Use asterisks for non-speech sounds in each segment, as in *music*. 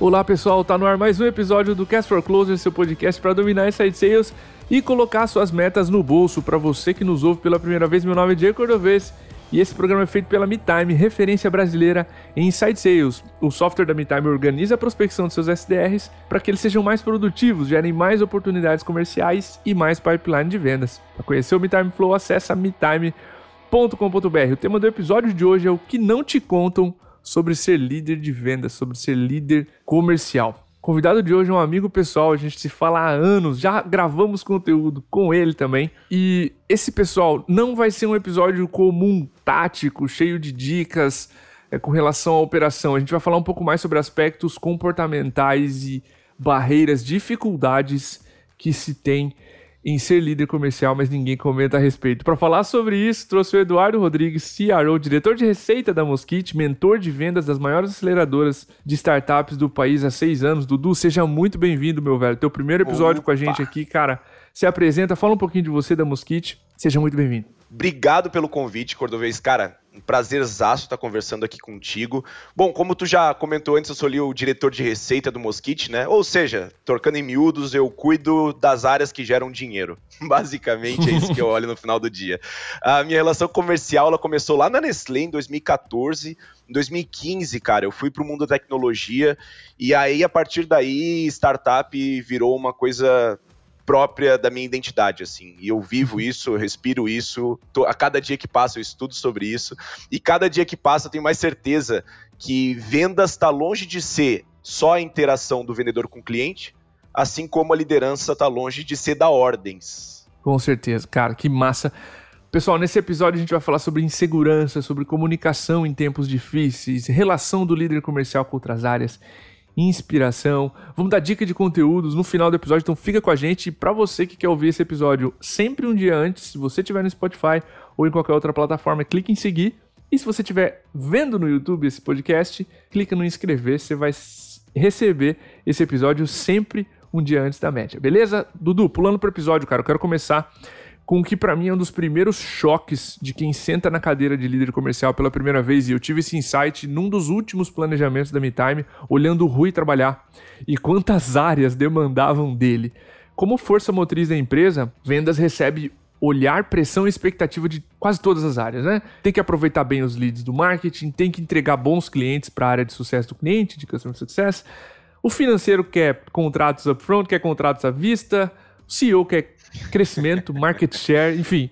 Olá pessoal, tá no ar mais um episódio do Cast for Closer, seu podcast para dominar inside sales e colocar suas metas no bolso. Para você que nos ouve pela primeira vez, meu nome é Diego Cordovez e esse programa é feito pela MeTime, referência brasileira em inside sales. O software da MeTime organiza a prospecção de seus SDRs para que eles sejam mais produtivos, gerem mais oportunidades comerciais e mais pipeline de vendas. Para conhecer o MeTime Flow, acessa metime.com.br. O tema do episódio de hoje é o que não te contam sobre ser líder de vendas, sobre ser líder comercial. convidado de hoje é um amigo pessoal, a gente se fala há anos, já gravamos conteúdo com ele também. E esse pessoal não vai ser um episódio comum, tático, cheio de dicas é, com relação à operação. A gente vai falar um pouco mais sobre aspectos comportamentais e barreiras, dificuldades que se tem em ser líder comercial, mas ninguém comenta a respeito. Para falar sobre isso, trouxe o Eduardo Rodrigues, CRO, diretor de receita da Mosquite, mentor de vendas das maiores aceleradoras de startups do país há seis anos. Dudu, seja muito bem-vindo, meu velho. Teu primeiro episódio Opa. com a gente aqui, cara. Se apresenta, fala um pouquinho de você, da Mosquite. Seja muito bem-vindo. Obrigado pelo convite, Cordovez. Cara, um prazerzaço estar conversando aqui contigo. Bom, como tu já comentou antes, eu sou ali o diretor de receita do Mosquite, né? Ou seja, trocando em miúdos, eu cuido das áreas que geram dinheiro. *laughs* Basicamente é isso que eu olho no final do dia. A minha relação comercial ela começou lá na Nestlé em 2014. Em 2015, cara, eu fui para o mundo da tecnologia e aí a partir daí startup virou uma coisa própria da minha identidade, assim. E eu vivo isso, eu respiro isso. Tô, a cada dia que passa eu estudo sobre isso. E cada dia que passa eu tenho mais certeza que vendas está longe de ser só a interação do vendedor com o cliente, assim como a liderança está longe de ser da ordens. Com certeza, cara, que massa. Pessoal, nesse episódio a gente vai falar sobre insegurança, sobre comunicação em tempos difíceis, relação do líder comercial com outras áreas inspiração. Vamos dar dica de conteúdos no final do episódio, então fica com a gente. E para você que quer ouvir esse episódio sempre um dia antes, se você estiver no Spotify ou em qualquer outra plataforma, clique em seguir. E se você estiver vendo no YouTube esse podcast, clica no inscrever, você vai receber esse episódio sempre um dia antes da média, beleza? Dudu, pulando para o episódio, cara, eu quero começar com o que para mim é um dos primeiros choques de quem senta na cadeira de líder comercial pela primeira vez. E eu tive esse insight num dos últimos planejamentos da MeTime, olhando o Rui trabalhar e quantas áreas demandavam dele. Como força motriz da empresa, vendas recebe olhar, pressão e expectativa de quase todas as áreas, né? Tem que aproveitar bem os leads do marketing, tem que entregar bons clientes para a área de sucesso do cliente, de customer success. O financeiro quer contratos upfront, quer contratos à vista, CEO quer é crescimento, market share, enfim.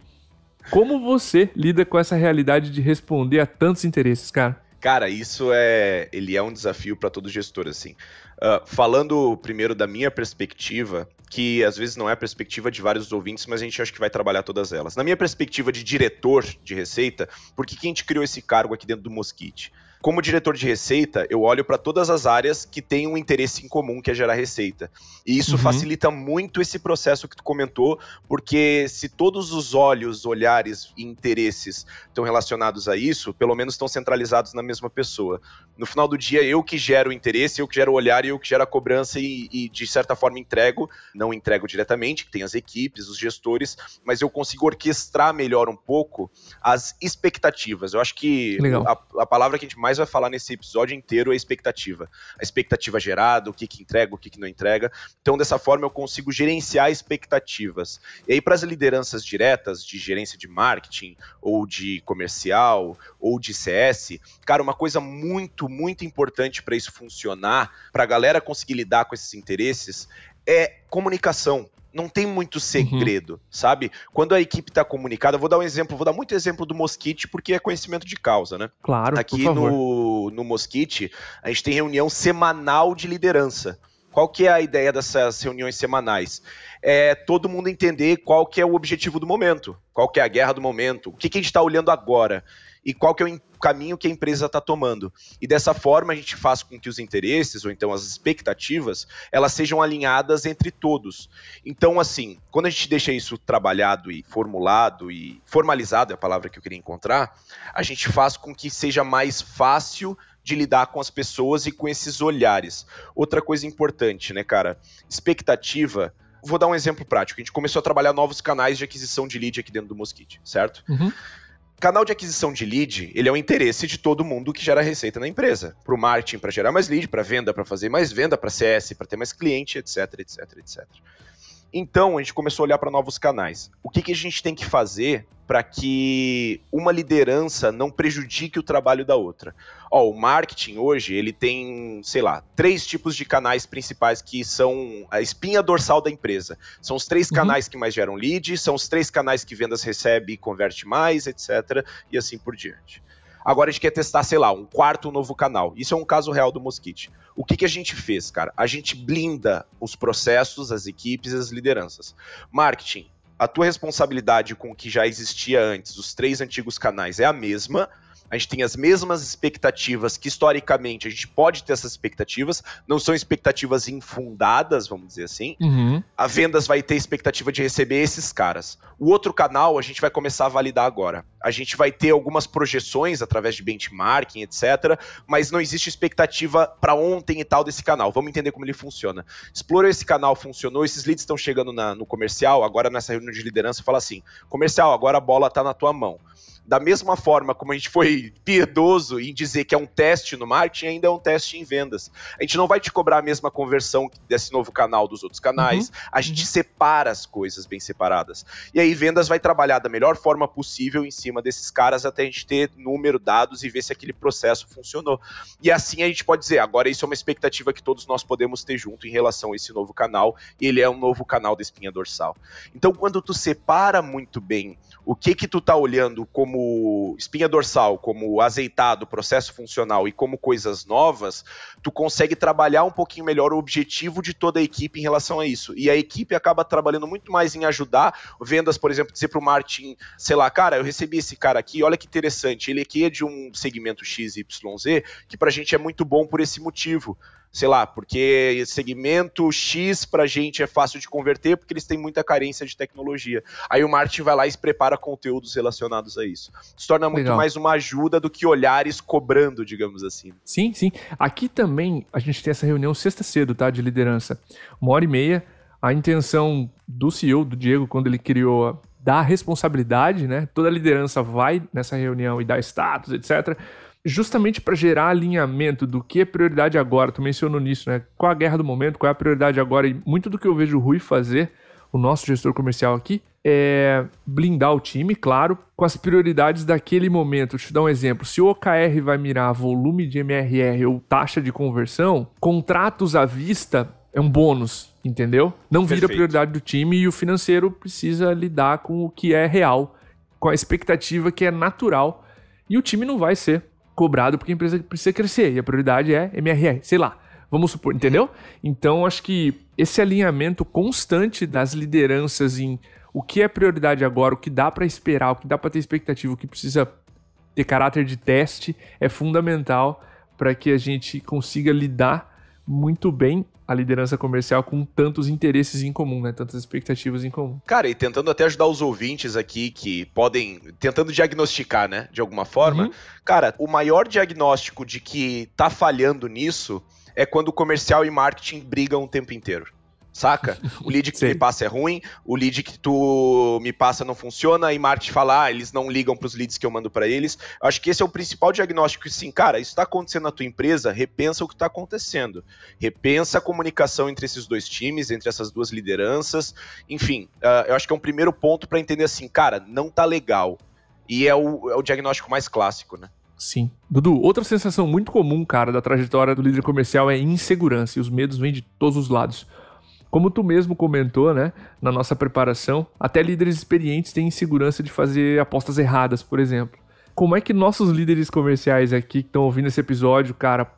Como você lida com essa realidade de responder a tantos interesses, cara? Cara, isso é, ele é um desafio para todo gestor, assim. Uh, falando primeiro da minha perspectiva, que às vezes não é a perspectiva de vários ouvintes, mas a gente acha que vai trabalhar todas elas. Na minha perspectiva de diretor de receita, por que, que a gente criou esse cargo aqui dentro do Mosquite? Como diretor de receita, eu olho para todas as áreas que têm um interesse em comum, que é gerar receita. E isso uhum. facilita muito esse processo que tu comentou, porque se todos os olhos, olhares e interesses estão relacionados a isso, pelo menos estão centralizados na mesma pessoa. No final do dia, eu que gero o interesse, eu que gero o olhar e eu que gero a cobrança e, e, de certa forma, entrego. Não entrego diretamente, que tem as equipes, os gestores, mas eu consigo orquestrar melhor um pouco as expectativas. Eu acho que a, a palavra que a gente mais vai falar nesse episódio inteiro é a expectativa. A expectativa gerada, o que, que entrega, o que, que não entrega. Então, dessa forma, eu consigo gerenciar expectativas. E aí, para as lideranças diretas de gerência de marketing, ou de comercial, ou de CS, cara, uma coisa muito, muito importante para isso funcionar, para a galera conseguir lidar com esses interesses, é comunicação não tem muito uhum. segredo, uhum. sabe? Quando a equipe está comunicada, vou dar um exemplo, vou dar muito exemplo do Mosquite, porque é conhecimento de causa, né? Claro, Aqui No, no Mosquite, a gente tem reunião semanal de liderança. Qual que é a ideia dessas reuniões semanais? É todo mundo entender qual que é o objetivo do momento, qual que é a guerra do momento, o que, que a gente está olhando agora e qual que é o caminho que a empresa está tomando. E dessa forma a gente faz com que os interesses ou então as expectativas elas sejam alinhadas entre todos. Então assim, quando a gente deixa isso trabalhado e formulado e formalizado é a palavra que eu queria encontrar, a gente faz com que seja mais fácil de lidar com as pessoas e com esses olhares. Outra coisa importante, né, cara? Expectativa vou dar um exemplo prático. A gente começou a trabalhar novos canais de aquisição de lead aqui dentro do Mosquite, certo? Uhum. Canal de aquisição de lead, ele é o interesse de todo mundo que gera receita na empresa. Para o marketing, para gerar mais lead, para venda, para fazer mais venda, para CS, para ter mais cliente, etc, etc, etc. Então a gente começou a olhar para novos canais. O que, que, a gente tem que fazer para que uma liderança não prejudique o trabalho da outra? Ó, o marketing hoje ele tem, sei lá, três tipos de canais principais que são a espinha dorsal da empresa. São os três uhum. canais uhum. que mais geram lead, são os três canais que vendas recebe e converte mais, etc. E assim por diante. Agora a gente quer testar, sei lá, um quarto novo canal. Isso é um caso real do Mosquite. O que, que a gente fez, cara? A gente blinda os processos, as equipes as lideranças. Marketing, a tua responsabilidade com o que já existia antes, os três antigos canais, é a mesma a gente tem as mesmas expectativas que historicamente a gente pode ter essas expectativas, não são expectativas infundadas, vamos dizer assim. Uhum. A vendas vai ter expectativa de receber esses caras. O outro canal a gente vai começar a validar agora. A gente vai ter algumas projeções através de benchmarking, etc, mas não existe expectativa para ontem e tal desse canal. Vamos entender como ele funciona. Explorou esse canal, funcionou, esses leads estão chegando na, no comercial, agora nessa reunião de liderança fala assim: "Comercial, agora a bola está na tua mão" da mesma forma como a gente foi piedoso em dizer que é um teste no marketing, ainda é um teste em vendas. A gente não vai te cobrar a mesma conversão desse novo canal dos outros canais. Uhum. A gente uhum. separa as coisas bem separadas. E aí, vendas vai trabalhar da melhor forma possível em cima desses caras até a gente ter número, dados e ver se aquele processo funcionou. E assim a gente pode dizer, agora isso é uma expectativa que todos nós podemos ter junto em relação a esse novo canal, e ele é um novo canal da espinha dorsal. Então, quando tu separa muito bem o que que tu tá olhando como como espinha dorsal, como azeitado, processo funcional e como coisas novas, tu consegue trabalhar um pouquinho melhor o objetivo de toda a equipe em relação a isso. E a equipe acaba trabalhando muito mais em ajudar vendas, por exemplo, dizer para o Martin, sei lá, cara, eu recebi esse cara aqui, olha que interessante, ele aqui é de um segmento XYZ que para a gente é muito bom por esse motivo sei lá, porque segmento X para gente é fácil de converter porque eles têm muita carência de tecnologia. Aí o marketing vai lá e prepara conteúdos relacionados a isso. Se torna muito Legal. mais uma ajuda do que olhares cobrando, digamos assim. Sim, sim. Aqui também a gente tem essa reunião sexta cedo, tá, de liderança. Uma hora e meia. A intenção do CEO, do Diego, quando ele criou a da responsabilidade, né? Toda a liderança vai nessa reunião e dá status, etc justamente para gerar alinhamento do que é prioridade agora. Tu mencionou nisso, né? Qual a guerra do momento, qual é a prioridade agora. E muito do que eu vejo o Rui fazer, o nosso gestor comercial aqui, é blindar o time, claro, com as prioridades daquele momento. eu te dar um exemplo. Se o OKR vai mirar volume de MRR ou taxa de conversão, contratos à vista é um bônus, entendeu? Não vira Perfeito. prioridade do time e o financeiro precisa lidar com o que é real, com a expectativa que é natural. E o time não vai ser cobrado porque a empresa precisa crescer e a prioridade é MRR, sei lá. Vamos supor, entendeu? Então, acho que esse alinhamento constante das lideranças em o que é prioridade agora, o que dá para esperar, o que dá para ter expectativa, o que precisa ter caráter de teste é fundamental para que a gente consiga lidar muito bem a liderança comercial com tantos interesses em comum, né? Tantas expectativas em comum. Cara, e tentando até ajudar os ouvintes aqui que podem, tentando diagnosticar, né, de alguma forma. Uhum. Cara, o maior diagnóstico de que tá falhando nisso é quando comercial e marketing brigam o tempo inteiro saca? O lead que tu me passa é ruim, o lead que tu me passa não funciona, e Marte fala, ah, eles não ligam para os leads que eu mando para eles. Acho que esse é o principal diagnóstico. Sim, cara, isso está acontecendo na tua empresa, repensa o que está acontecendo. Repensa a comunicação entre esses dois times, entre essas duas lideranças. Enfim, uh, eu acho que é um primeiro ponto para entender assim, cara, não tá legal. E é o, é o diagnóstico mais clássico, né? Sim. Dudu, outra sensação muito comum, cara, da trajetória do líder comercial é insegurança, e os medos vêm de todos os lados. Como tu mesmo comentou, né, na nossa preparação, até líderes experientes têm insegurança de fazer apostas erradas, por exemplo. Como é que nossos líderes comerciais aqui que estão ouvindo esse episódio, cara,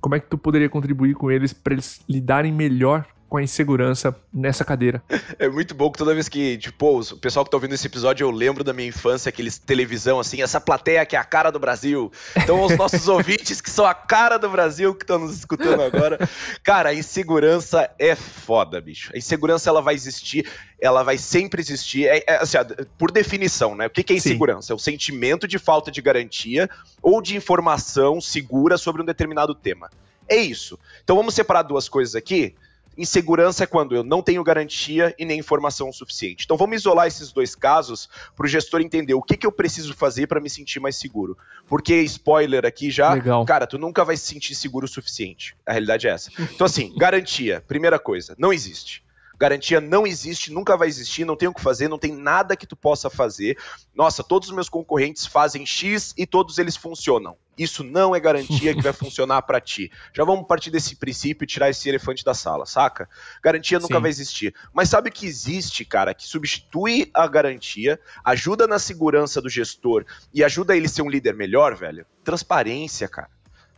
como é que tu poderia contribuir com eles para eles lidarem melhor com a insegurança nessa cadeira. É muito bom que toda vez que, tipo, o pessoal que tá ouvindo esse episódio, eu lembro da minha infância, aqueles televisão, assim, essa plateia que é a cara do Brasil. Então, os nossos *laughs* ouvintes que são a cara do Brasil, que estão nos escutando agora. Cara, a insegurança é foda, bicho. A insegurança, ela vai existir, ela vai sempre existir. É, é, assim, por definição, né? O que, que é insegurança? Sim. É o sentimento de falta de garantia ou de informação segura sobre um determinado tema. É isso. Então, vamos separar duas coisas aqui. Insegurança é quando eu não tenho garantia e nem informação suficiente. Então vamos isolar esses dois casos para o gestor entender o que, que eu preciso fazer para me sentir mais seguro. Porque, spoiler aqui já, Legal. cara, tu nunca vai se sentir seguro o suficiente. A realidade é essa. Então, assim, *laughs* garantia, primeira coisa, não existe. Garantia não existe, nunca vai existir, não tem o que fazer, não tem nada que tu possa fazer. Nossa, todos os meus concorrentes fazem X e todos eles funcionam. Isso não é garantia que vai *laughs* funcionar para ti. Já vamos partir desse princípio e tirar esse elefante da sala, saca? Garantia nunca Sim. vai existir. Mas sabe que existe, cara, que substitui a garantia, ajuda na segurança do gestor e ajuda ele ser um líder melhor, velho? Transparência, cara.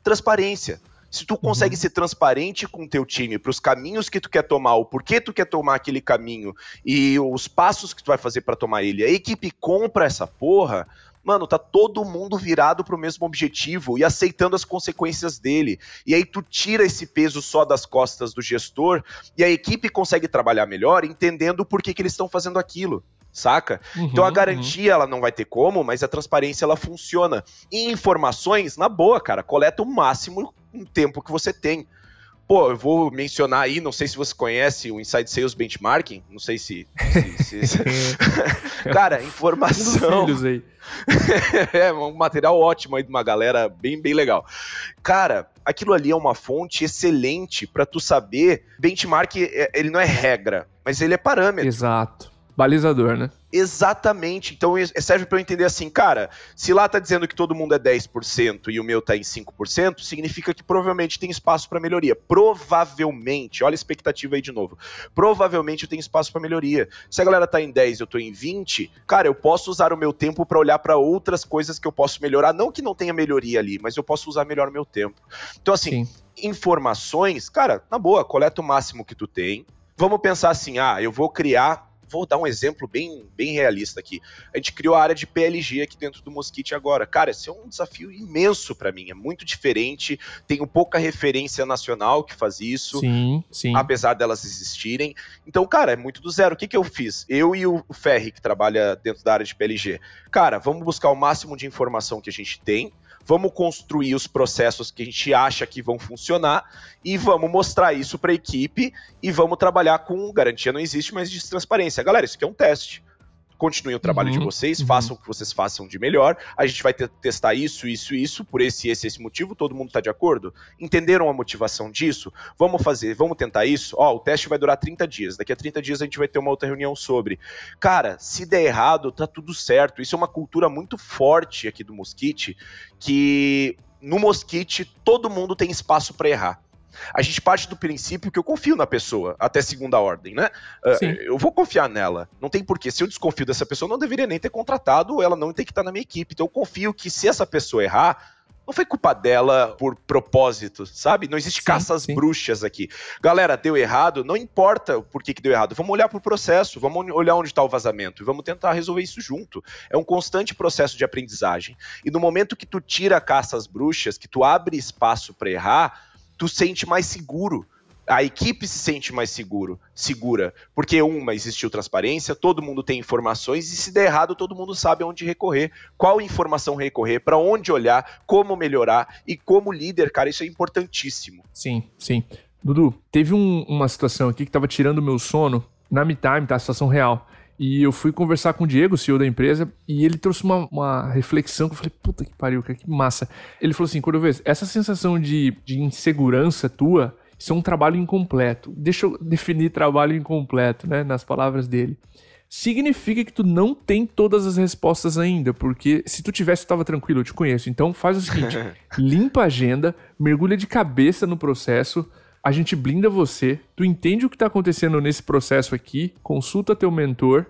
Transparência. Se tu consegue uhum. ser transparente com o teu time para os caminhos que tu quer tomar, o porquê tu quer tomar aquele caminho e os passos que tu vai fazer para tomar ele, a equipe compra essa porra, mano, tá todo mundo virado pro mesmo objetivo e aceitando as consequências dele. E aí tu tira esse peso só das costas do gestor e a equipe consegue trabalhar melhor entendendo por que, que eles estão fazendo aquilo. Saca? Uhum, então a uhum, garantia uhum. ela não vai ter como, mas a transparência ela funciona. E informações, na boa, cara, coleta o máximo um tempo que você tem. Pô, eu vou mencionar aí, não sei se você conhece o Inside Sales Benchmarking, não sei se. se, se... *laughs* Cara, informação. *laughs* é um material ótimo aí de uma galera bem, bem legal. Cara, aquilo ali é uma fonte excelente para tu saber. Benchmark, é, ele não é regra, mas ele é parâmetro. Exato balizador, né? Exatamente. Então serve para eu entender assim, cara, se lá tá dizendo que todo mundo é 10% e o meu tá em 5%, significa que provavelmente tem espaço para melhoria. Provavelmente. Olha a expectativa aí de novo. Provavelmente tem espaço para melhoria. Se a galera tá em 10 eu tô em 20, cara, eu posso usar o meu tempo para olhar para outras coisas que eu posso melhorar, não que não tenha melhoria ali, mas eu posso usar melhor o meu tempo. Então assim, Sim. informações, cara, na boa, coleta o máximo que tu tem. Vamos pensar assim, ah, eu vou criar vou dar um exemplo bem, bem realista aqui. A gente criou a área de PLG aqui dentro do Mosquite agora. Cara, esse é um desafio imenso para mim, é muito diferente. Tenho pouca referência nacional que faz isso, sim, sim. apesar delas existirem. Então, cara, é muito do zero. O que, que eu fiz? Eu e o Ferri, que trabalha dentro da área de PLG. Cara, vamos buscar o máximo de informação que a gente tem vamos construir os processos que a gente acha que vão funcionar e vamos mostrar isso para a equipe e vamos trabalhar com garantia não existe, mas de transparência. Galera, isso aqui é um teste continuem o trabalho uhum, de vocês, uhum. façam o que vocês façam de melhor. A gente vai testar isso, isso, isso, por esse, esse, esse motivo. Todo mundo está de acordo? Entenderam a motivação disso? Vamos fazer, vamos tentar isso? Ó, o teste vai durar 30 dias. Daqui a 30 dias a gente vai ter uma outra reunião sobre. Cara, se der errado, tá tudo certo. Isso é uma cultura muito forte aqui do Mosquite, que no Mosquite todo mundo tem espaço para errar a gente parte do princípio que eu confio na pessoa, até segunda ordem, né? Uh, eu vou confiar nela. Não tem porquê. Se eu desconfio dessa pessoa, não deveria nem ter contratado, ela não tem que estar na minha equipe. Então eu confio que se essa pessoa errar, não foi culpa dela por propósito, sabe? Não existe sim, caças sim. bruxas aqui. Galera, deu errado, não importa por que, que deu errado. Vamos olhar pro processo, vamos olhar onde está o vazamento e vamos tentar resolver isso junto. É um constante processo de aprendizagem. E no momento que tu tira caças bruxas, que tu abre espaço para errar, tu sente mais seguro. A equipe se sente mais seguro, segura, porque uma existiu transparência, todo mundo tem informações e se der errado todo mundo sabe aonde recorrer, qual informação recorrer, para onde olhar, como melhorar e como líder, cara, isso é importantíssimo. Sim, sim. Dudu, teve um, uma situação aqui que estava tirando o meu sono na me time, tá? A situação real. E eu fui conversar com o Diego, CEO da empresa, e ele trouxe uma, uma reflexão que eu falei, puta que pariu, que massa. Ele falou assim, quando eu vejo essa sensação de, de insegurança tua, isso é um trabalho incompleto. Deixa eu definir trabalho incompleto, né, nas palavras dele significa que tu não tem todas as respostas ainda, porque se tu tivesse, tu tava tranquilo, eu te conheço. Então faz o seguinte: *laughs* limpa a agenda, mergulha de cabeça no processo, a gente blinda você, tu entende o que está acontecendo nesse processo aqui, consulta teu mentor,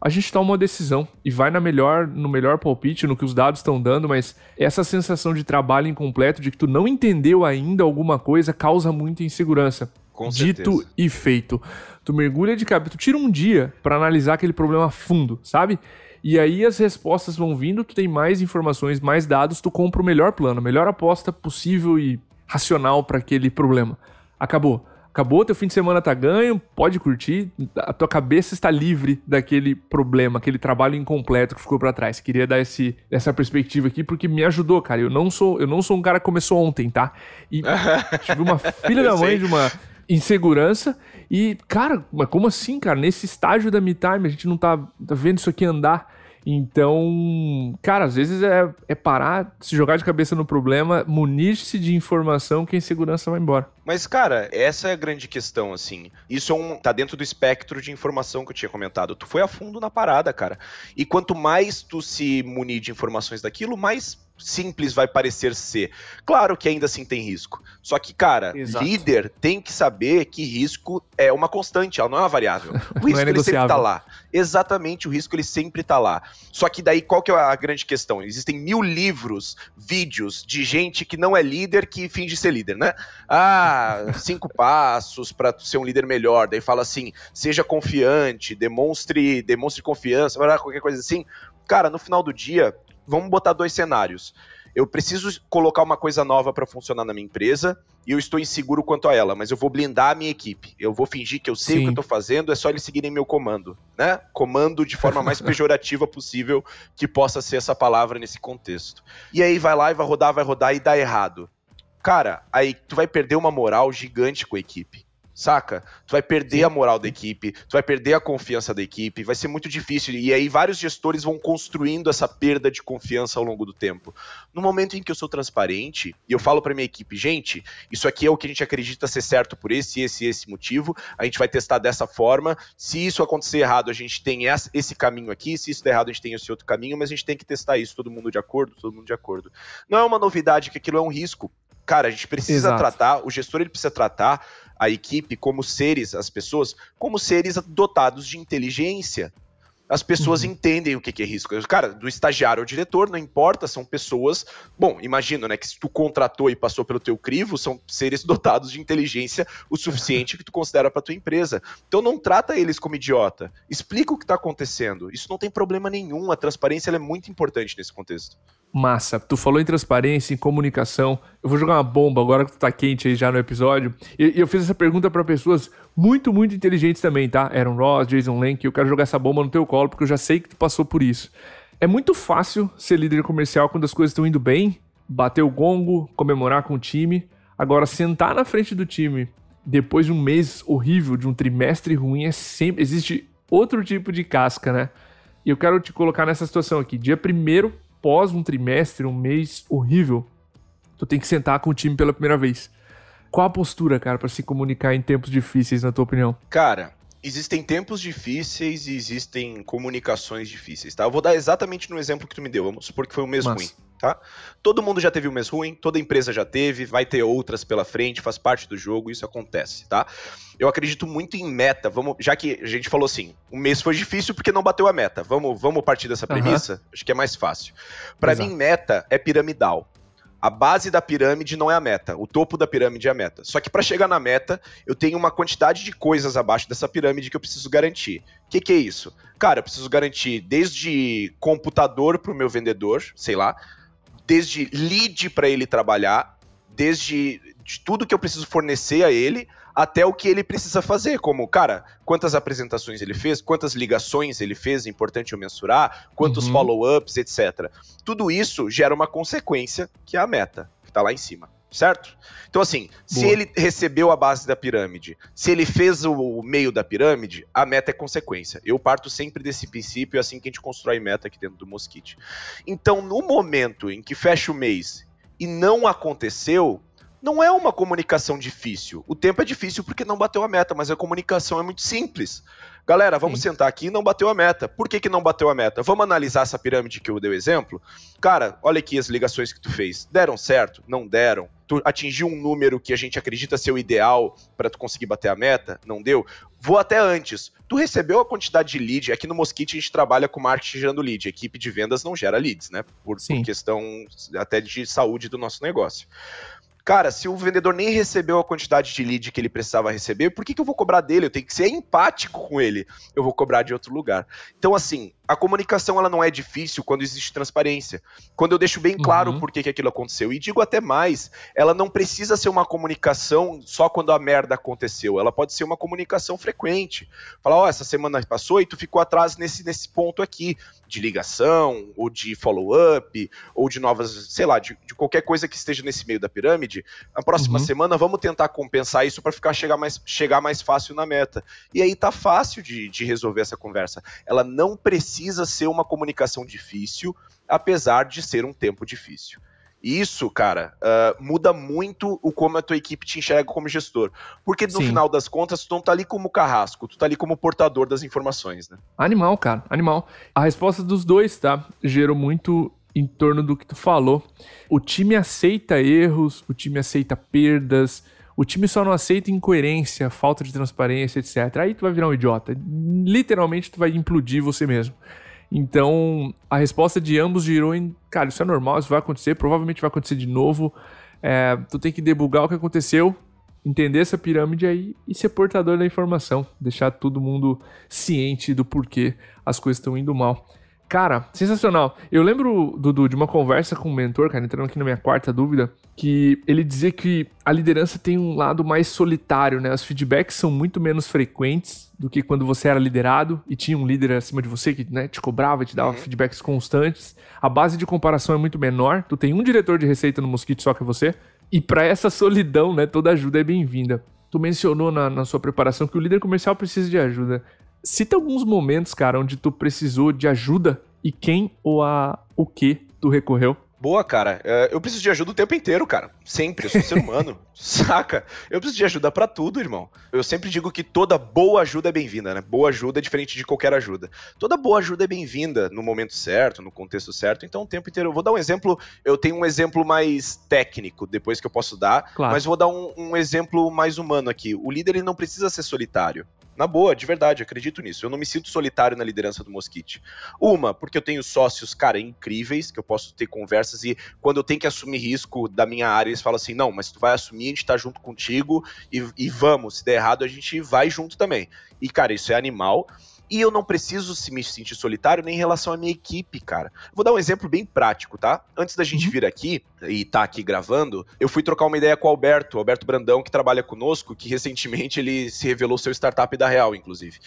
a gente toma uma decisão e vai na melhor, no melhor palpite, no que os dados estão dando, mas essa sensação de trabalho incompleto, de que tu não entendeu ainda alguma coisa, causa muita insegurança. Com Dito e feito. Tu mergulha de cabeça, tu tira um dia para analisar aquele problema a fundo, sabe? E aí as respostas vão vindo, tu tem mais informações, mais dados, tu compra o melhor plano, a melhor aposta possível e racional para aquele problema acabou. Acabou, teu fim de semana tá ganho, pode curtir, a tua cabeça está livre daquele problema, aquele trabalho incompleto que ficou para trás. Queria dar esse, essa perspectiva aqui porque me ajudou, cara. Eu não sou, eu não sou um cara que começou ontem, tá? E *laughs* tive uma filha da mãe de uma insegurança e, cara, mas como assim, cara? Nesse estágio da me time a gente não tá, tá vendo isso aqui andar. Então, cara, às vezes é, é parar, se jogar de cabeça no problema, munir-se de informação que a insegurança vai embora. Mas, cara, essa é a grande questão, assim. Isso é um, tá dentro do espectro de informação que eu tinha comentado. Tu foi a fundo na parada, cara. E quanto mais tu se munir de informações daquilo, mais simples vai parecer ser. Claro que ainda assim tem risco. Só que, cara, Exato. líder tem que saber que risco é uma constante, ela não é uma variável. *laughs* O é risco é ele sempre tá lá. Exatamente, o risco ele sempre tá lá. Só que daí qual que é a grande questão? Existem mil livros, vídeos de gente que não é líder que finge ser líder, né? Ah, *laughs* cinco passos para ser um líder melhor. Daí fala assim, seja confiante, demonstre, demonstre confiança, qualquer coisa assim. Cara, no final do dia, vamos botar dois cenários. Eu preciso colocar uma coisa nova para funcionar na minha empresa e eu estou inseguro quanto a ela, mas eu vou blindar a minha equipe. Eu vou fingir que eu sei Sim. o que eu estou fazendo, é só eles seguirem meu comando, né? Comando de forma mais *laughs* pejorativa possível que possa ser essa palavra nesse contexto. E aí vai lá e vai rodar, vai rodar e dá errado. Cara, aí tu vai perder uma moral gigante com a equipe saca? Tu vai perder Sim. a moral da equipe, tu vai perder a confiança da equipe, vai ser muito difícil. E aí vários gestores vão construindo essa perda de confiança ao longo do tempo. No momento em que eu sou transparente e eu falo para minha equipe, gente, isso aqui é o que a gente acredita ser certo por esse, esse, esse motivo, a gente vai testar dessa forma. Se isso acontecer errado, a gente tem esse caminho aqui, se isso der errado, a gente tem esse outro caminho, mas a gente tem que testar isso, todo mundo de acordo, todo mundo de acordo. Não é uma novidade que aquilo é um risco. Cara, a gente precisa Exato. tratar, o gestor ele precisa tratar a equipe como seres, as pessoas, como seres dotados de inteligência. As pessoas uhum. entendem o que, é risco. Cara, do estagiário ao diretor, não importa, são pessoas. Bom, imagino, né, que se tu contratou e passou pelo teu crivo, são seres *laughs* dotados de inteligência o suficiente que tu considera para tua empresa. Então não trata eles como idiota. Explica o que está acontecendo. Isso não tem problema nenhum. A transparência é muito importante nesse contexto massa. Tu falou em transparência, em comunicação. Eu vou jogar uma bomba agora que tu tá quente aí já no episódio. E, eu fiz essa pergunta para pessoas muito, muito inteligentes também, tá? Aaron Ross, Jason Lenk, eu quero jogar essa bomba no teu colo porque eu já sei que tu passou por isso. É muito fácil ser líder comercial quando as coisas estão indo bem, bater o gongo, comemorar com o time. Agora, sentar na frente do time depois de um mês horrível, de um trimestre ruim, é sempre. Existe outro tipo de casca, né? E eu quero te colocar nessa situação aqui. Dia 1 após um trimestre, um mês horrível, tu tem que sentar com o time pela primeira vez. Qual a postura, cara, para se comunicar em tempos difíceis, na tua opinião? Cara, existem tempos difíceis e existem comunicações difíceis, tá? Eu vou dar exatamente no exemplo que tu me deu. Vamos supor que foi um mês Mas... ruim, tá? Todo mundo já teve um mês ruim, toda empresa já teve, vai ter outras pela frente, faz parte do jogo, isso acontece, tá? Eu acredito muito em meta. Vamos, já que a gente falou assim, o mês foi difícil porque não bateu a meta. Vamos, vamos partir dessa premissa? Uhum. Acho que é mais fácil. Para mim, meta é piramidal. A base da pirâmide não é a meta, o topo da pirâmide é a meta. Só que para chegar na meta, eu tenho uma quantidade de coisas abaixo dessa pirâmide que eu preciso garantir. O que, que, é isso? Cara, eu preciso garantir desde computador para o meu vendedor, sei lá, desde lead para ele trabalhar, desde de tudo que eu preciso fornecer a ele, até o que ele precisa fazer, como, cara, quantas apresentações ele fez, quantas ligações ele fez, é importante eu mensurar, quantos uhum. follow-ups, etc. Tudo isso gera uma consequência, que é a meta, que está lá em cima certo? Então, assim, Boa. se ele recebeu a base da pirâmide, se ele fez o meio da pirâmide, a meta é consequência. Eu parto sempre desse princípio, é assim que a gente constrói meta aqui dentro do Mosquite. Então, no momento em que fecha o mês e não aconteceu, não é uma comunicação difícil. O tempo é difícil porque não bateu a meta, mas a comunicação é muito simples. Galera, vamos Sim. sentar aqui e não bateu a meta. Por que, que não bateu a meta? Vamos analisar essa pirâmide que eu dei o exemplo? Cara, olha aqui as ligações que tu fez. Deram certo? Não deram. Tu atingiu um número que a gente acredita ser o ideal para tu conseguir bater a meta? Não deu? Vou até antes. Tu recebeu a quantidade de lead? Aqui no Mosquite a gente trabalha com marketing gerando lead. A equipe de vendas não gera leads, né? Por, por questão até de saúde do nosso negócio cara, se o vendedor nem recebeu a quantidade de lead que ele precisava receber, por que, que eu vou cobrar dele? Eu tenho que ser empático com ele. Eu vou cobrar de outro lugar. Então, assim, a comunicação ela não é difícil quando existe transparência. Quando eu deixo bem claro uhum. por que, que aquilo aconteceu. E digo até mais, ela não precisa ser uma comunicação só quando a merda aconteceu. Ela pode ser uma comunicação frequente. Falar, ó, oh, essa semana passou e tu ficou atrás nesse, nesse ponto aqui, de ligação, ou de follow-up, ou de novas, sei lá, de, de, qualquer coisa que esteja nesse meio da pirâmide. Na próxima uhum. semana vamos tentar compensar isso para ficar chegar mais, chegar mais fácil na meta. E aí tá fácil de, de resolver essa conversa. Ela não precisa precisa ser uma comunicação difícil, apesar de ser um tempo difícil. isso, cara, uh, muda muito o como a tua equipe te enxerga como gestor. Porque no Sim. final das contas, tu não tá ali como carrasco, tu tá ali como portador das informações, né? Animal, cara, animal. A resposta dos dois, tá? Gerou muito em torno do que tu falou. O time aceita erros, o time aceita perdas, o time só não aceita incoerência, falta de transparência, etc. Aí tu vai virar um idiota. Literalmente tu vai implodir você mesmo. Então, a resposta de ambos girou em, cara, isso é normal, isso vai acontecer, provavelmente vai acontecer de novo. É, tu tem que debugar o que aconteceu, entender essa pirâmide aí e ser portador da informação, deixar todo mundo ciente do porquê as coisas estão indo mal. Cara, sensacional. Eu lembro, Dudu, de uma conversa com um mentor, cara, entrando aqui na minha quarta dúvida, que ele dizia que a liderança tem um lado mais solitário, né? Os feedbacks são muito menos frequentes do que quando você era liderado e tinha um líder acima de você que né, te cobrava e te dava uhum. feedbacks constantes. A base de comparação é muito menor. Tu tem um diretor de receita no Mosquito só que você. E para essa solidão, né, toda ajuda é bem-vinda. Tu mencionou na, na, sua preparação que o líder comercial precisa de ajuda. Cita alguns momentos, cara, onde tu precisou de ajuda e quem ou a o que tu recorreu. Boa, cara. É, eu preciso de ajuda o tempo inteiro, cara. Sempre. Eu sou ser *laughs* humano. Saca? Eu preciso de ajuda para tudo, irmão. Eu sempre digo que toda boa ajuda é bem-vinda, né? Boa ajuda é diferente de qualquer ajuda. Toda boa ajuda é bem-vinda no momento certo, no contexto certo. Então, o tempo inteiro. Eu vou dar um exemplo. Eu tenho um exemplo mais técnico depois que eu posso dar. Claro. Mas vou dar um, um exemplo mais humano aqui. O líder ele não precisa ser solitário. Na boa, de verdade, acredito nisso. Eu não me sinto solitário na liderança do Mosquite. Uma, porque eu tenho sócios, cara, incríveis, que eu posso ter conversas e quando eu tenho que assumir risco da minha área, eles falam assim: não, mas tu vai assumir, a gente tá junto contigo e, e vamos, se der errado, a gente vai junto também. E, cara, isso é animal. E eu não preciso se me sentir solitário nem em relação à minha equipe, cara. Vou dar um exemplo bem prático, tá? Antes da gente uhum. vir aqui e tá aqui gravando, eu fui trocar uma ideia com o Alberto, o Alberto Brandão, que trabalha conosco, que recentemente ele se revelou seu startup da Real, inclusive.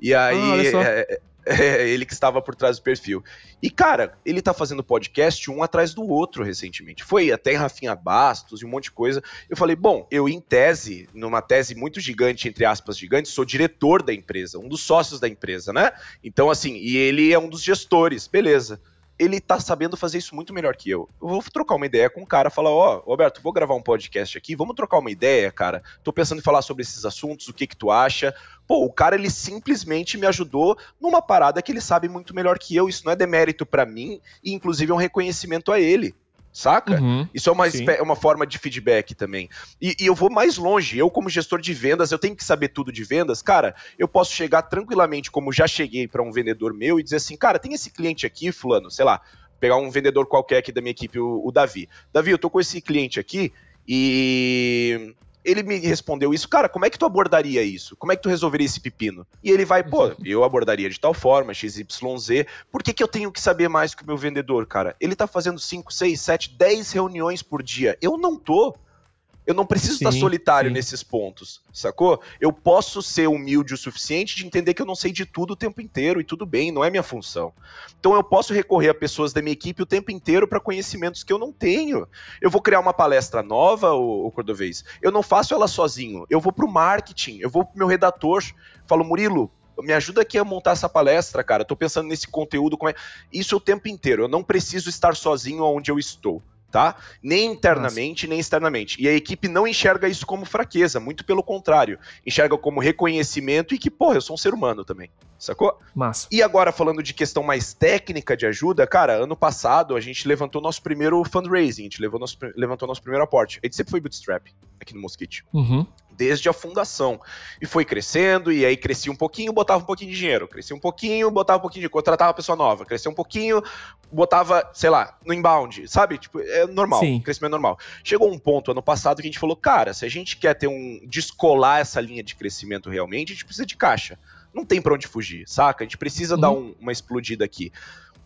E ah, aí, ah, é, é é, ele que estava por trás do perfil. E, cara, ele tá fazendo podcast um atrás do outro recentemente. Foi até Rafinha Bastos e um monte de coisa. Eu falei, bom, eu, em tese, numa tese muito gigante, entre aspas, gigante, sou diretor da empresa, um dos sócios da empresa, né? Então, assim, e ele é um dos gestores, beleza ele tá sabendo fazer isso muito melhor que eu. Eu vou trocar uma ideia com o um cara, falar, ó, oh, Roberto, vou gravar um podcast aqui, vamos trocar uma ideia, cara. Tô pensando em falar sobre esses assuntos, o que que tu acha? Pô, o cara ele simplesmente me ajudou numa parada que ele sabe muito melhor que eu. Isso não é demérito para mim e inclusive é um reconhecimento a ele. Saca? Uhum, Isso é uma, é uma forma de feedback também. E, e, eu vou mais longe. Eu, como gestor de vendas, eu tenho que saber tudo de vendas. Cara, eu posso chegar tranquilamente, como já cheguei para um vendedor meu, e dizer assim: cara, tem esse cliente aqui, Fulano, sei lá, pegar um vendedor qualquer aqui da minha equipe, o, o Davi. Davi, eu tô com esse cliente aqui e ele me respondeu isso, cara, como é que tu abordaria isso? Como é que tu resolveria esse pepino? E ele vai, pô, uhum. eu abordaria de tal forma, XYZ, por que, que eu tenho que saber mais que o meu vendedor, cara? Ele tá fazendo 5, 6, 7, 10 reuniões por dia. Eu não tô. Eu não preciso sim, estar solitário sim. nesses pontos, sacou? Eu posso ser humilde o suficiente de entender que eu não sei de tudo o tempo inteiro e tudo bem, não é minha função. Então eu posso recorrer a pessoas da minha equipe o tempo inteiro para conhecimentos que eu não tenho. Eu vou criar uma palestra nova, o Cordovez. Eu não faço ela sozinho. Eu vou pro marketing, eu vou pro meu redator, falo Murilo, me ajuda aqui a montar essa palestra, cara. Estou pensando nesse conteúdo, como é. Isso o tempo inteiro. Eu não preciso estar sozinho onde eu estou tá? Nem internamente, Nossa. nem externamente. E a equipe não enxerga isso como fraqueza, muito pelo contrário. Enxerga como reconhecimento e que, porra, eu sou um ser humano também, sacou? Massa. E agora, falando de questão mais técnica de ajuda, cara, ano passado a gente levantou nosso primeiro fundraising, a gente levou nosso, levantou nosso primeiro aporte. A gente sempre foi bootstrap aqui no Mosquite. Uhum desde a fundação. E foi crescendo, e aí crescia um pouquinho, botava um pouquinho de dinheiro. Crescia um pouquinho, botava um pouquinho de contratava uma pessoa nova. Crescia um pouquinho, botava, sei lá, no inbound, sabe? Tipo, é normal, Sim. crescimento normal. Chegou um ponto ano passado que a gente falou, cara, se a gente quer ter um descolar essa linha de crescimento realmente, a gente precisa de caixa. Não tem para onde fugir, saca? A gente precisa uhum. dar um, uma explodida aqui.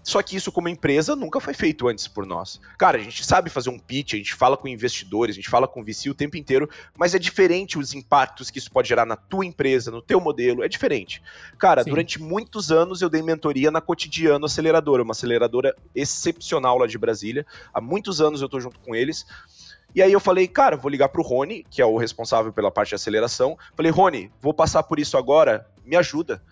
Só que isso, como empresa, nunca foi feito antes por nós. Cara, a gente sabe fazer um pitch, a gente fala com investidores, a gente fala com VC o tempo inteiro, mas é diferente os impactos que isso pode gerar na tua empresa, no teu modelo, é diferente. Cara, Sim. durante muitos anos eu dei mentoria na Cotidiano Aceleradora, uma aceleradora excepcional lá de Brasília. Há muitos anos eu estou junto com eles. E aí eu falei, cara, vou ligar pro Rony, que é o responsável pela parte de aceleração. Falei, Rony, vou passar por isso agora, me ajuda.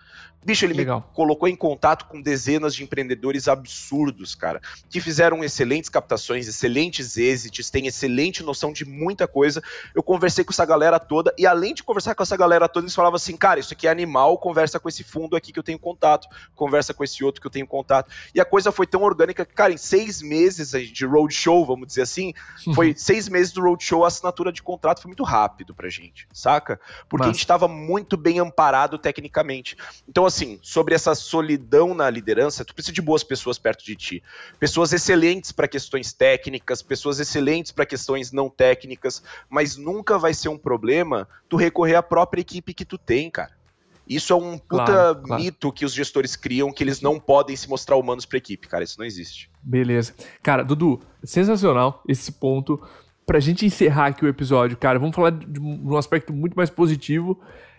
Bicho, ele Legal. me colocou em contato com dezenas de empreendedores absurdos, cara, que fizeram excelentes captações, excelentes êxitos, têm excelente noção de muita coisa. Eu conversei com essa galera toda e além de conversar com essa galera toda, eles falavam assim, cara, isso aqui é animal, conversa com esse fundo aqui que eu tenho contato, conversa com esse outro que eu tenho contato. E a coisa foi tão orgânica que, cara, em seis meses de roadshow, vamos dizer assim, uhum. foi seis meses do roadshow, a assinatura de contrato foi muito rápido pra gente, saca? Porque Mas... a gente tava muito bem amparado tecnicamente. Então, assim, sobre essa solidão na liderança, tu precisa de boas pessoas perto de ti. Pessoas excelentes para questões técnicas, pessoas excelentes para questões não técnicas, mas nunca vai ser um problema tu recorrer à própria equipe que tu tem, cara. Isso é um puta claro, claro. mito que os gestores criam que eles não podem se mostrar humanos para equipe, cara. Isso não existe. Beleza. Cara, Dudu, sensacional esse ponto. Pra gente encerrar aqui o episódio, cara, vamos falar de um aspecto muito mais positivo: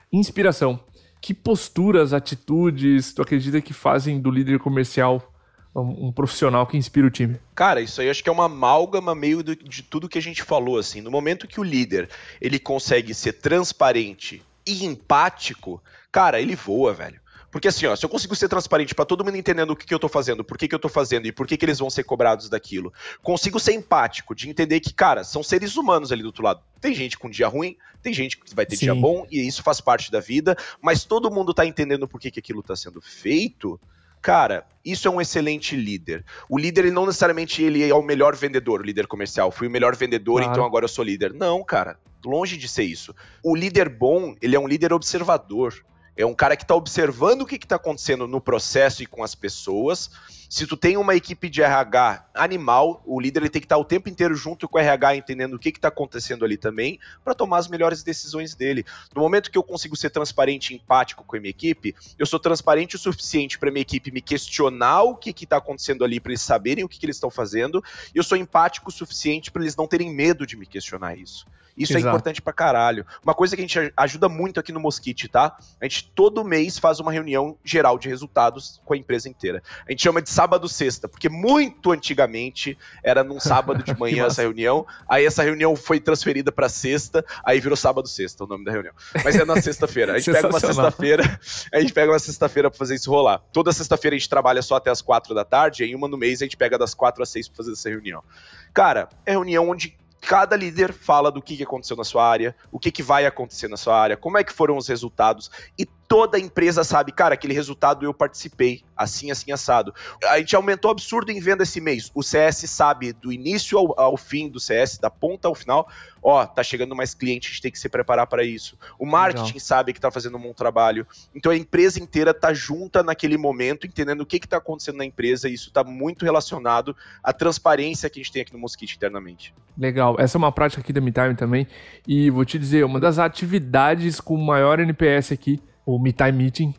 inspiração que posturas, atitudes tu acredita que fazem do líder comercial um, profissional que inspira o time? Cara, isso aí acho que é uma amálgama meio do, de tudo que a gente falou, assim. No momento que o líder, ele consegue ser transparente e empático, cara, ele voa, velho. Porque assim, ó, se eu consigo ser transparente para todo mundo entendendo o que, que eu estou fazendo, por que, que eu estou fazendo e por que, que eles vão ser cobrados daquilo, consigo ser empático, de entender que, cara, são seres humanos ali do outro lado. Tem gente com dia ruim, tem gente que vai ter Sim. dia bom, e isso faz parte da vida, mas todo mundo está entendendo por que, que aquilo está sendo feito. Cara, isso é um excelente líder. O líder, ele não necessariamente ele é o melhor vendedor, o líder comercial. Fui o melhor vendedor, claro. então agora eu sou líder. Não, cara. Longe de ser isso. O líder bom, ele é um líder observador. É um cara que está observando o que está acontecendo no processo e com as pessoas. Se tu tem uma equipe de RH animal, o líder ele tem que estar tá o tempo inteiro junto com o RH, entendendo o que está acontecendo ali também, para tomar as melhores decisões dele. No momento que eu consigo ser transparente e empático com a minha equipe, eu sou transparente o suficiente para a minha equipe me questionar o que está acontecendo ali, para eles saberem o que, que eles estão fazendo, e eu sou empático o suficiente para eles não terem medo de me questionar isso. Isso é Exato. é importante pra caralho. Uma coisa que a gente ajuda muito aqui no Mosquite, tá? A gente todo mês faz uma reunião geral de resultados com a empresa inteira. A gente chama de sábado sexta, porque muito antigamente era num sábado de *laughs* manhã essa reunião, aí essa reunião foi transferida pra sexta, aí virou sábado sexta o nome da reunião. Mas é na sexta-feira. A gente pega uma sexta-feira, a gente pega uma sexta-feira pra fazer isso rolar. Toda sexta-feira a gente trabalha só até as quatro da tarde, e uma no mês a gente pega das quatro às seis pra fazer essa reunião. Cara, é reunião onde cada líder fala do que aconteceu na sua área, o que vai acontecer na sua área, como é que foram os resultados, e toda empresa sabe, cara, aquele resultado eu participei, assim, assim, assado. A gente aumentou absurdo em venda esse mês. O CS sabe do início ao, ao fim do CS, da ponta ao final, ó, tá chegando mais cliente, a gente tem que se preparar para isso. O marketing Legal. sabe que tá fazendo um bom trabalho. Então a empresa inteira tá junta naquele momento, entendendo o que que tá acontecendo na empresa, e isso tá muito relacionado à transparência que a gente tem aqui no Mosquite internamente. Legal. Essa é uma prática aqui da MeTime também, e vou te dizer, uma das atividades com maior NPS aqui o Me Time Meeting.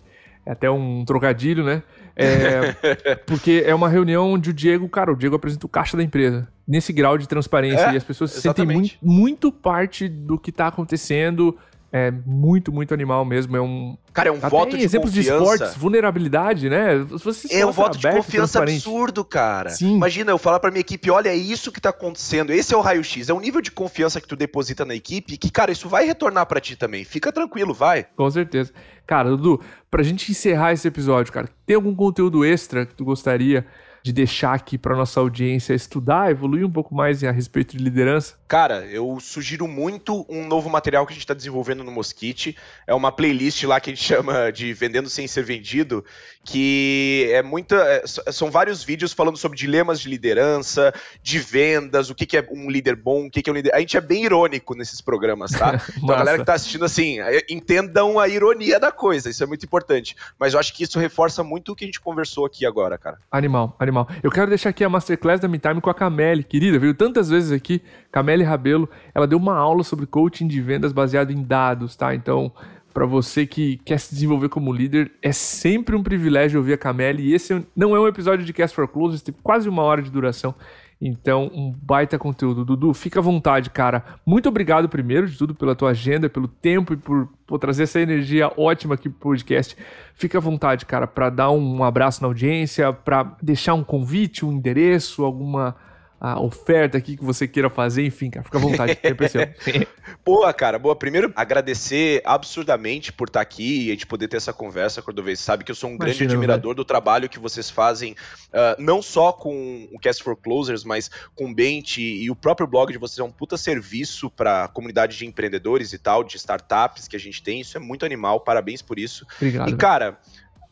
É até um trocadilho, né? É, *laughs* porque é uma reunião onde o Diego, cara, o Diego apresenta o caixa da empresa. Nesse grau de transparência. É, e as pessoas se sentem muito, muito, parte do que está acontecendo, é muito, muito animal mesmo. É um. Cara, é um Até voto de exemplos confiança. de esportes, vulnerabilidade, né? Você é um voto aberto, de confiança absurdo, cara. Sim. Imagina eu falar pra minha equipe: olha, é isso que tá acontecendo. Esse é o raio-x. É um nível de confiança que tu deposita na equipe que, cara, isso vai retornar para ti também. Fica tranquilo, vai. Com certeza. Cara, Dudu, pra gente encerrar esse episódio, cara, tem algum conteúdo extra que tu gostaria de deixar aqui para nossa audiência estudar, evoluir um pouco mais a respeito de liderança? Cara, eu sugiro muito um novo material que a gente está desenvolvendo no Mosquite. É uma playlist lá que a gente *laughs* chama de Vendendo Sem Ser Vendido, que é muita. É, são vários vídeos falando sobre dilemas de liderança, de vendas, o que, que é um líder bom, o que, que é um líder. A gente é bem irônico nesses programas, tá? *laughs* então a galera que está assistindo assim, é, entendam a ironia da coisa, isso é muito importante. Mas eu acho que isso reforça muito o que a gente conversou aqui agora, cara. Animal, animal animal. Eu quero deixar aqui a Masterclass da Time com a Camelle, querida, veio tantas vezes aqui. Camelle Rabelo, ela deu uma aula sobre coaching de vendas baseado em dados, tá? Então, para você que quer se desenvolver como líder, é sempre um privilégio ouvir a Cameli. E esse é não é um episódio de Cast for Closers, tem quase uma hora de duração. Então, um baita conteúdo. Dudu, fica à vontade, cara. Muito obrigado, primeiro de tudo, pela tua agenda, pelo tempo e por, por trazer essa energia ótima aqui pro podcast. Fica à vontade, cara, para dar um abraço na audiência, para deixar um convite, um endereço, alguma a oferta aqui que você queira fazer, enfim, cara, fica à vontade, sempre *laughs* Boa, cara, boa. Primeiro, agradecer absurdamente por estar aqui e a gente poder ter essa conversa, Cordovez. Sabe que eu sou um Imagina, grande né? admirador velho. do trabalho que vocês fazem, uh, não só com o Cast for Closers, mas com o Bente e o próprio blog de vocês. É um puta serviço para a comunidade de empreendedores e tal, de startups que a gente tem. Isso é muito animal, parabéns por isso. Obrigado. E, cara.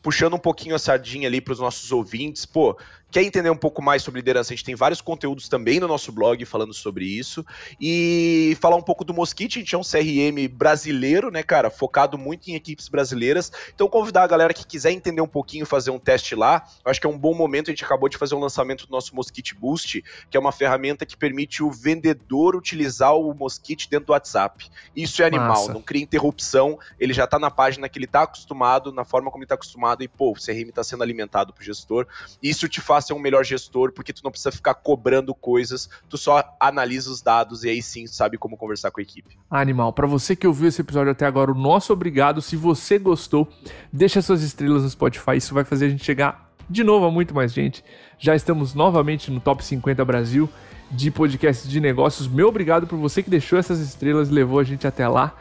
puxando um pouquinho a sardinha ali para os nossos ouvintes, pô, quer entender um pouco mais sobre liderança, a gente tem vários conteúdos também no nosso blog falando sobre isso. E falar um pouco do Mosquite, a gente é um CRM brasileiro, né, cara? Focado muito em equipes brasileiras. Então, convidar a galera que quiser entender um pouquinho, fazer um teste lá. Eu acho que é um bom momento. A gente acabou de fazer um lançamento do nosso Mosquite Boost, que é uma ferramenta que permite o vendedor utilizar o Mosquite dentro do WhatsApp. Isso é animal, Massa. não cria interrupção. Ele já está na página que ele está acostumado, na forma como ele está acostumado. E, pô, o CRM está sendo alimentado pro gestor. Isso te faz a ser um melhor gestor, porque tu não precisa ficar cobrando coisas, tu só analisa os dados e aí sim sabe como conversar com a equipe. Animal, para você que ouviu esse episódio até agora, o nosso obrigado. Se você gostou, deixa suas estrelas no Spotify, isso vai fazer a gente chegar de novo a muito mais gente. Já estamos novamente no top 50 Brasil de podcasts de negócios. Meu obrigado por você que deixou essas estrelas e levou a gente até lá.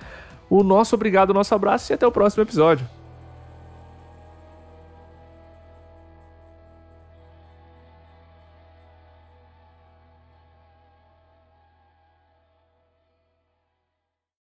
O nosso obrigado, o nosso abraço e até o próximo episódio.